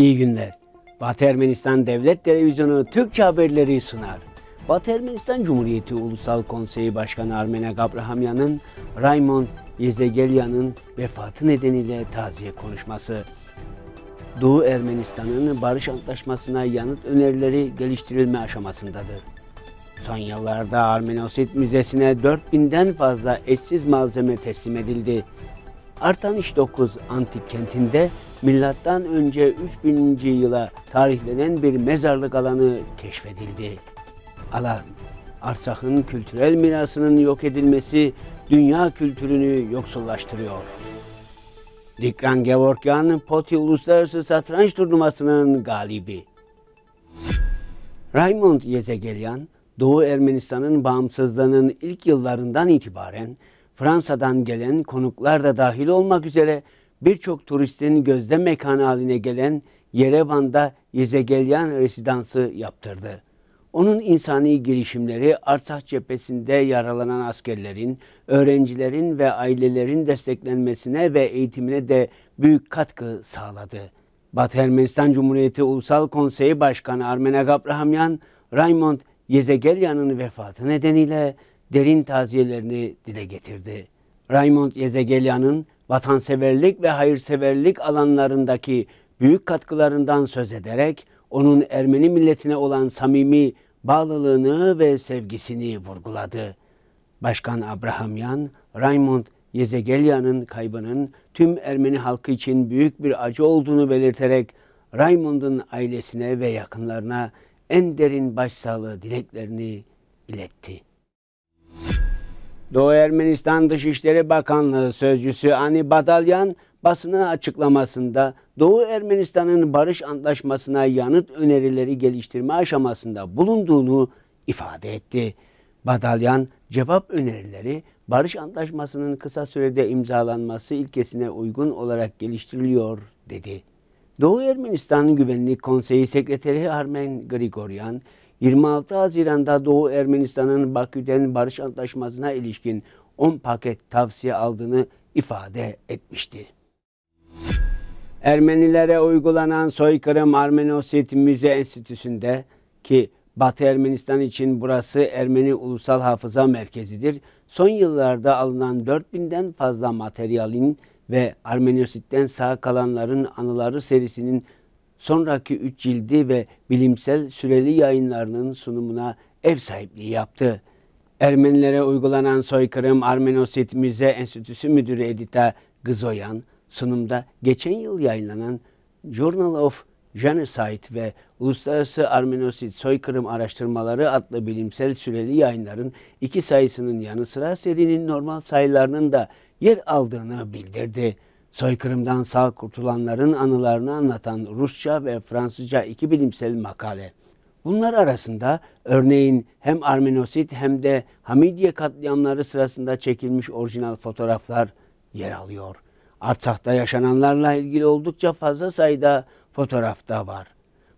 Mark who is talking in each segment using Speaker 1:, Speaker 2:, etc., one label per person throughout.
Speaker 1: İyi günler. Batı Ermenistan Devlet Televizyonu Türkçe haberleri sunar. Batı Ermenistan Cumhuriyeti Ulusal Konseyi Başkanı Armenak Abrahamyan'ın Raymond Yezdegelyan'ın vefatı nedeniyle taziye konuşması. Doğu Ermenistan'ın barış antlaşmasına yanıt önerileri geliştirilme aşamasındadır. Son yıllarda Armenosit Müzesi'ne 4000'den fazla eşsiz malzeme teslim edildi. Artaniş 9 antik kentinde milattan önce 3000. yıla tarihlenen bir mezarlık alanı keşfedildi. Alan, Arsak'ın kültürel mirasının yok edilmesi dünya kültürünü yoksullaştırıyor. Dikran Gevorkyan, Poti Uluslararası Satranç Turnuvası'nın galibi. Raymond Yezegelyan, Doğu Ermenistan'ın bağımsızlığının ilk yıllarından itibaren Fransa'dan gelen konuklar da dahil olmak üzere birçok turistin gözde mekanı haline gelen Yerevan'da Yezegelyan Residansı yaptırdı. Onun insani girişimleri Artsakh cephesinde yaralanan askerlerin, öğrencilerin ve ailelerin desteklenmesine ve eğitimine de büyük katkı sağladı. Batı Ermenistan Cumhuriyeti Ulusal Konseyi Başkanı Armena Gabrahamyan, Raymond Yezegelyan'ın vefatı nedeniyle derin taziyelerini dile getirdi. Raymond Yezegelian'ın vatanseverlik ve hayırseverlik alanlarındaki büyük katkılarından söz ederek onun Ermeni milletine olan samimi bağlılığını ve sevgisini vurguladı. Başkan Abrahamyan, Raymond Yezegelya'nın kaybının tüm Ermeni halkı için büyük bir acı olduğunu belirterek Raymond'un ailesine ve yakınlarına en derin başsağlığı dileklerini iletti. Doğu Ermenistan Dışişleri Bakanlığı Sözcüsü Ani Badalyan basına açıklamasında Doğu Ermenistan'ın barış antlaşmasına yanıt önerileri geliştirme aşamasında bulunduğunu ifade etti. Badalyan cevap önerileri barış antlaşmasının kısa sürede imzalanması ilkesine uygun olarak geliştiriliyor dedi. Doğu Ermenistan Güvenlik Konseyi Sekreteri Armen Grigoryan, 26 Haziran'da Doğu Ermenistan'ın Bakü'den barış antlaşmasına ilişkin 10 paket tavsiye aldığını ifade etmişti. Ermenilere uygulanan soykırım Armenosit Müze Enstitüsü'nde ki Batı Ermenistan için burası Ermeni Ulusal Hafıza Merkezi'dir. Son yıllarda alınan 4000'den fazla materyalin ve Armeniosit'ten sağ kalanların anıları serisinin sonraki üç cildi ve bilimsel süreli yayınlarının sunumuna ev sahipliği yaptı. Ermenilere uygulanan soykırım Armenosit Müze Enstitüsü Müdürü Edita Gızoyan sunumda geçen yıl yayınlanan Journal of Genocide ve Uluslararası Armenosit Soykırım Araştırmaları adlı bilimsel süreli yayınların iki sayısının yanı sıra serinin normal sayılarının da yer aldığını bildirdi soykırımdan sağ kurtulanların anılarını anlatan Rusça ve Fransızca iki bilimsel makale. Bunlar arasında örneğin hem Armenosit hem de Hamidiye katliamları sırasında çekilmiş orijinal fotoğraflar yer alıyor. Artsak'ta yaşananlarla ilgili oldukça fazla sayıda fotoğraf da var.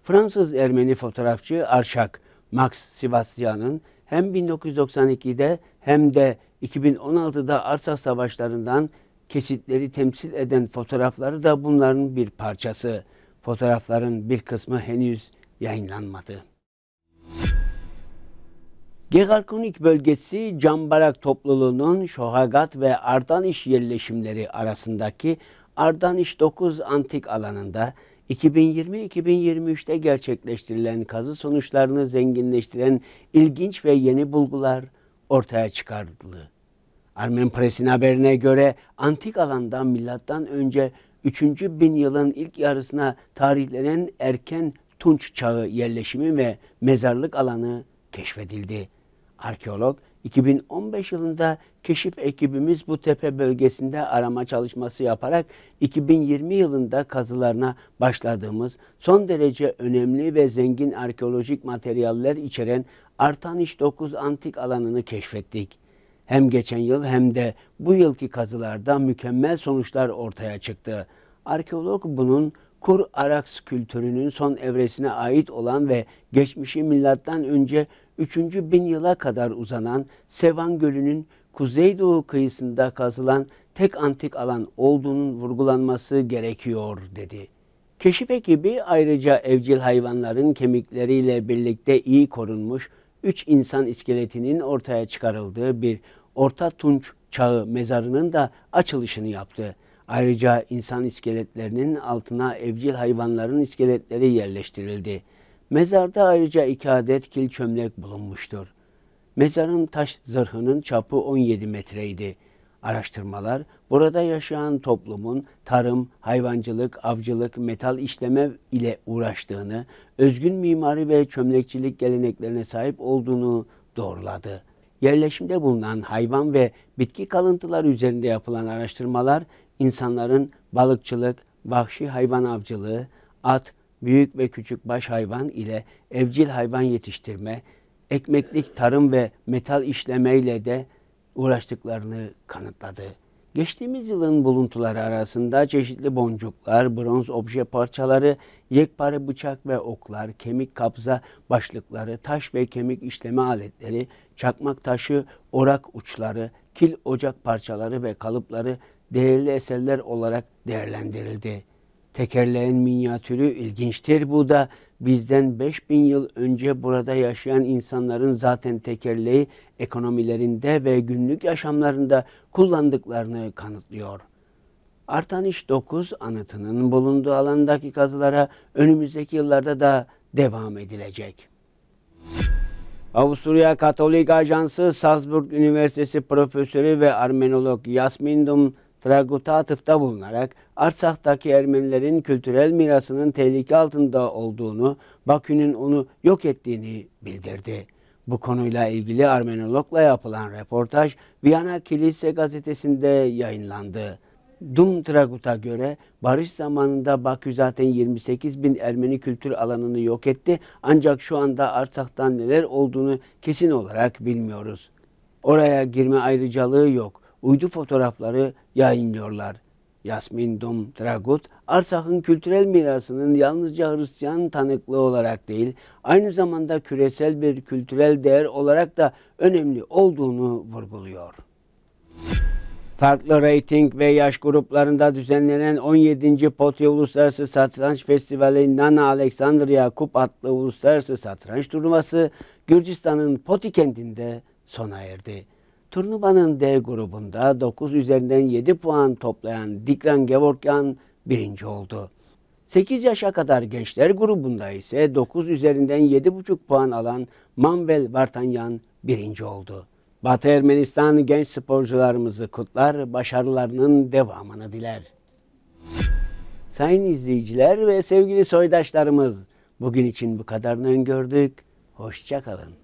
Speaker 1: Fransız Ermeni fotoğrafçı Arşak Max Sivasyan'ın hem 1992'de hem de 2016'da Arsak savaşlarından kesitleri temsil eden fotoğrafları da bunların bir parçası. Fotoğrafların bir kısmı henüz yayınlanmadı. Gegalkonik bölgesi Cambarak topluluğunun Şohagat ve Ardaniş yerleşimleri arasındaki Ardaniş 9 antik alanında 2020-2023'te gerçekleştirilen kazı sonuçlarını zenginleştiren ilginç ve yeni bulgular ortaya çıkardı. Armen Press'in haberine göre antik alandan milattan önce 3. bin yılın ilk yarısına tarihlenen erken Tunç çağı yerleşimi ve mezarlık alanı keşfedildi. Arkeolog 2015 yılında keşif ekibimiz bu tepe bölgesinde arama çalışması yaparak 2020 yılında kazılarına başladığımız son derece önemli ve zengin arkeolojik materyaller içeren Artaniş 9 antik alanını keşfettik. Hem geçen yıl hem de bu yılki kazılarda mükemmel sonuçlar ortaya çıktı. Arkeolog bunun Kur Araks kültürünün son evresine ait olan ve geçmişi milattan önce 3. bin yıla kadar uzanan Sevan Gölü'nün kuzeydoğu kıyısında kazılan tek antik alan olduğunun vurgulanması gerekiyor dedi. Keşif ekibi ayrıca evcil hayvanların kemikleriyle birlikte iyi korunmuş 3 insan iskeletinin ortaya çıkarıldığı bir Orta Tunç Çağı mezarının da açılışını yaptı. Ayrıca insan iskeletlerinin altına evcil hayvanların iskeletleri yerleştirildi. Mezarda ayrıca iki adet kil çömlek bulunmuştur. Mezarın taş zırhının çapı 17 metreydi. Araştırmalar burada yaşayan toplumun tarım, hayvancılık, avcılık, metal işleme ile uğraştığını, özgün mimari ve çömlekçilik geleneklerine sahip olduğunu doğruladı.'' yerleşimde bulunan hayvan ve bitki kalıntıları üzerinde yapılan araştırmalar insanların balıkçılık, vahşi hayvan avcılığı, at, büyük ve küçük baş hayvan ile evcil hayvan yetiştirme, ekmeklik tarım ve metal işleme ile de uğraştıklarını kanıtladı. Geçtiğimiz yılın buluntuları arasında çeşitli boncuklar, bronz obje parçaları, yekpare bıçak ve oklar, kemik kabza başlıkları, taş ve kemik işleme aletleri, çakmak taşı, orak uçları, kil ocak parçaları ve kalıpları değerli eserler olarak değerlendirildi. Tekerleğin minyatürü ilginçtir bu da bizden 5000 yıl önce burada yaşayan insanların zaten tekerleği ekonomilerinde ve günlük yaşamlarında kullandıklarını kanıtlıyor. Artan iş 9 anıtının bulunduğu alandaki kazılara önümüzdeki yıllarda da devam edilecek. Avusturya Katolik Ajansı Salzburg Üniversitesi Profesörü ve Armenolog Yasmin Dum Tragut'a atıfta bulunarak Arsak'taki Ermenilerin kültürel mirasının tehlike altında olduğunu, Bakü'nün onu yok ettiğini bildirdi. Bu konuyla ilgili Armenologla yapılan röportaj Viyana Kilise gazetesinde yayınlandı. Dum Tragut'a göre barış zamanında Bakü zaten 28 bin Ermeni kültür alanını yok etti ancak şu anda Arsak'tan neler olduğunu kesin olarak bilmiyoruz. Oraya girme ayrıcalığı yok. Uydu fotoğrafları yayınlıyorlar. Yasmin Dum Dragut, Arsak'ın kültürel mirasının yalnızca Hristiyan tanıklığı olarak değil, aynı zamanda küresel bir kültürel değer olarak da önemli olduğunu vurguluyor. Farklı reyting ve yaş gruplarında düzenlenen 17. Potya Uluslararası Satranç Festivali Nana Aleksandria Kup adlı uluslararası satranç turnuvası Gürcistan'ın Poti kentinde sona erdi. Turnuvanın D grubunda 9 üzerinden 7 puan toplayan Dikran Gevorkyan birinci oldu. 8 yaşa kadar gençler grubunda ise 9 üzerinden 7,5 puan alan Manvel Vartanyan birinci oldu. Batı Ermenistan genç sporcularımızı kutlar, başarılarının devamını diler. Sayın izleyiciler ve sevgili soydaşlarımız, bugün için bu kadarını öngördük. Hoşçakalın.